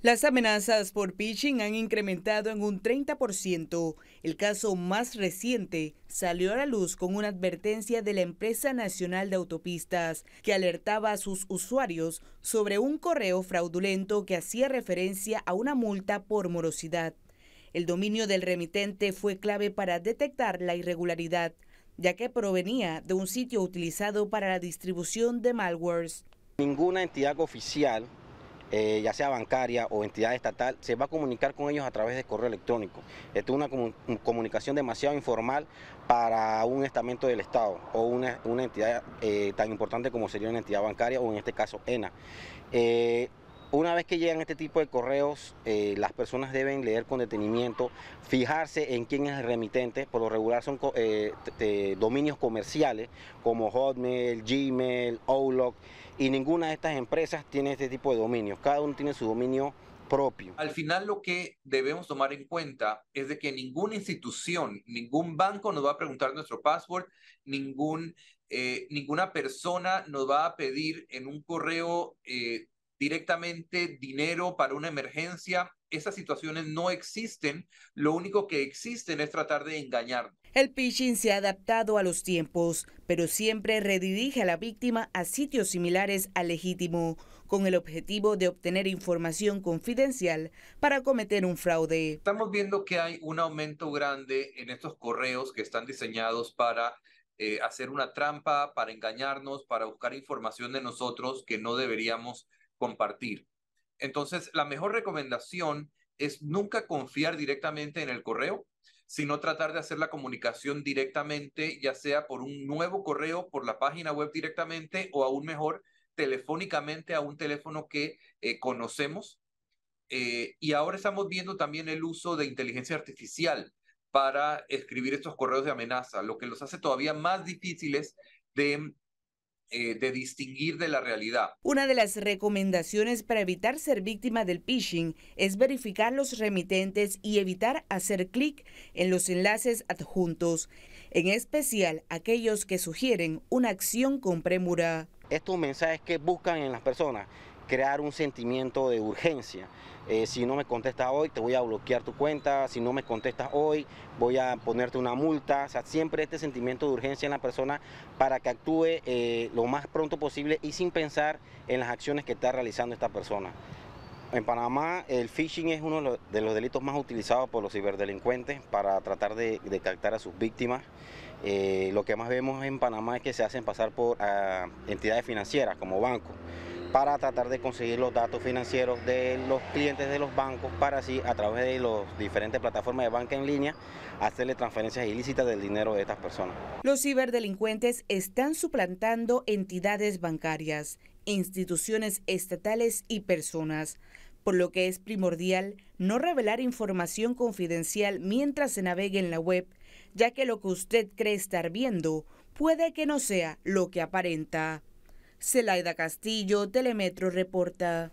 Las amenazas por pitching han incrementado en un 30%. El caso más reciente salió a la luz con una advertencia de la empresa nacional de autopistas que alertaba a sus usuarios sobre un correo fraudulento que hacía referencia a una multa por morosidad. El dominio del remitente fue clave para detectar la irregularidad, ya que provenía de un sitio utilizado para la distribución de malwares. Ninguna entidad oficial eh, ya sea bancaria o entidad estatal, se va a comunicar con ellos a través de correo electrónico. Esto es una comunicación demasiado informal para un estamento del Estado o una, entidad eh, tan importante como sería una entidad bancaria o en este caso ENA. Eh, una vez que llegan este tipo de correos, eh, las personas deben leer con detenimiento, fijarse en quién es el remitente, por lo regular son eh, eh, dominios comerciales como Hotmail, Gmail, Outlook, y ninguna de estas empresas tiene este tipo de dominios, cada uno tiene su dominio propio. Al final lo que debemos tomar en cuenta es de que ninguna institución, ningún banco nos va a preguntar nuestro password, ningún, ninguna persona nos va a pedir en un correo directamente dinero para una emergencia. Esas situaciones no existen, lo único que existen es tratar de engañar. El phishing se ha adaptado a los tiempos, pero siempre redirige a la víctima a sitios similares al legítimo, con el objetivo de obtener información confidencial para cometer un fraude. Estamos viendo que hay un aumento grande en estos correos que están diseñados para eh, hacer una trampa, para engañarnos, para buscar información de nosotros que no deberíamos compartir. Entonces, la mejor recomendación es nunca confiar directamente en el correo, sino tratar de hacer la comunicación directamente, ya sea por un nuevo correo, por la página web directamente o aún mejor, telefónicamente a un teléfono que eh, conocemos. Eh, y ahora estamos viendo también el uso de inteligencia artificial para escribir estos correos de amenaza, lo que los hace todavía más difíciles de eh, de distinguir de la realidad. Una de las recomendaciones para evitar ser víctima del phishing es verificar los remitentes y evitar hacer clic en los enlaces adjuntos, en especial aquellos que sugieren una acción con premura. Estos mensajes que buscan en las personas crear un sentimiento de urgencia. Eh, si no me contestas hoy, te voy a bloquear tu cuenta. Si no me contestas hoy, voy a ponerte una multa. sea, siempre este sentimiento de urgencia en la persona para que actúe eh, lo más pronto posible y sin pensar en las acciones que está realizando esta persona. En Panamá el phishing es uno de los delitos más utilizados por los ciberdelincuentes para tratar de, captar a sus víctimas. Eh, lo que más vemos en Panamá es que se hacen pasar por ah, entidades financieras como bancos para tratar de conseguir los datos financieros de los clientes de los bancos para así a través de las diferentes plataformas de banca en línea hacerle transferencias ilícitas del dinero de estas personas. Los ciberdelincuentes están suplantando entidades bancarias, instituciones estatales y personas, por lo que es primordial no revelar información confidencial mientras se navegue en la web, ya que lo que usted cree estar viendo puede que no sea lo que aparenta. Celaida Castillo, Telemetro reporta.